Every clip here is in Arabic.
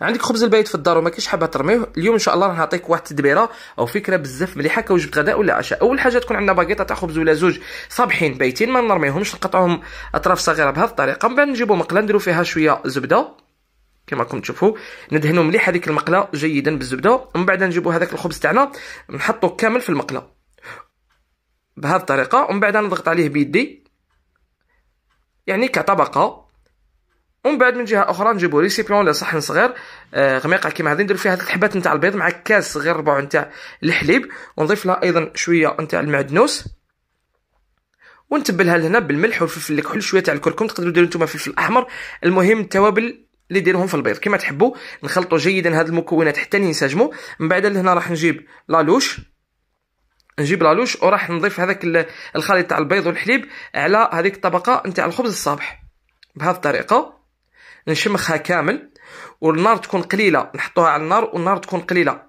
عندك خبز البيت في الدار وما كاينش حابه ترميه اليوم ان شاء الله راه نعطيك واحد التدبيره او فكره بزاف مليحه كوجبه غداء ولا عشاء اول حاجه تكون عندنا باكيطه تاع خبز ولا زوج صابحين بايتين ما نرميهمش نقطعهم اطراف صغيره بهذه الطريقه من بعد نجيبو مقله نديرو فيها شويه زبده كما راكم تشوفوا ندهنوا مليح هذيك المقله جيدا بالزبده ومن بعد نجيبو هذاك الخبز تاعنا نحطوه كامل في المقله بهذه الطريقه ومن بعد نضغط عليه بيدي يعني كطبقه ومن بعد من جهه اخرى نجيبو ريسيبيون ولا صحن صغير آه غميقه كيما هذه ندير فيها هذه حبات نتاع البيض مع كاس صغير ربع نتاع الحليب ونضيف لها ايضا شويه نتاع المعدنوس ونتبلها لهنا بالملح والفلفل الكحل شويه تاع الكركم تقدروا ديروا نتوما فلفل احمر المهم التوابل اللي ديرهم في البيض كما تحبوا نخلطوا جيدا هاد المكونات حتى ينسجموا من بعد لهنا راح نجيب لالوش نجيب لالوش وراح نضيف هذاك الخليط تاع البيض والحليب على هذيك الطبقه نتاع الخبز الصابح بهذه الطريقه نشمخها كامل والنار تكون قليله نحطوها على النار والنار تكون قليله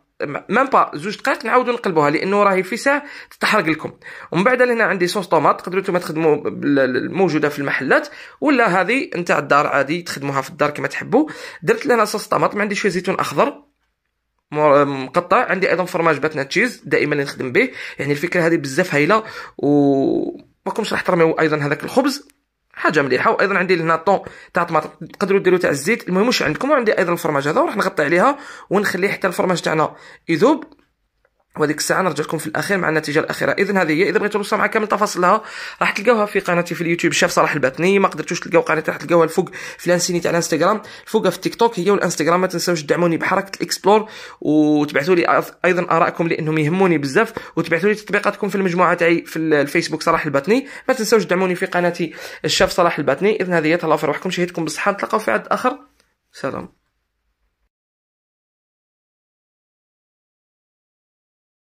ميم با زوج دقائق نعاودو نقلبوها لانه راهي في ساعه تتحرق لكم ومن بعد هنا عندي صوص طوماط تقدروا نتوما تخدموا الموجوده في المحلات ولا هذه نتاع الدار عادي تخدموها في الدار كما تحبوا درت لنا صوص طماط ما عندي شويه زيتون اخضر مقطع عندي ايضا فرماج باتنا تشيز دائما اللي نخدم به يعني الفكره هذه بزاف هايله و ما راح ترميو ايضا هذاك الخبز حاجه مليحه وايضا عندي هنا طون تاع طماطم تقدروا ديروا تاع الزيت المهم واش عندكم وعندي ايضا الفرماج هذا وراح نغطي عليها ونخليه حتى الفرماج تاعنا يذوب وهذيك الساعه نرجع لكم في الاخير مع النتيجه الاخيره اذا هذه هي اذا بغيتوا توصلوا مع كامل تفاصيلها راح تلقاوها في قناتي في اليوتيوب شاف صلاح الباتني ما قدرتوش تلقاو قناتي راح تلقاوها الفوق في لانسيني تاع الانستغرام الفوق في التيك توك هي والانستغرام ما تنساوش تدعموني بحركه الاكسبلور وتبعثوا لي ايضا ارائكم لانهم يهموني بزاف وتبعثوا لي تطبيقاتكم في المجموعه تاعي في الفيسبوك صلاح الباتني ما تنساوش تدعموني في قناتي الشاف صلاح الباتني اذا هذه هي تهلاو في روحكم شهيتكم بالصحه نتلاقاو في عد اخر سلام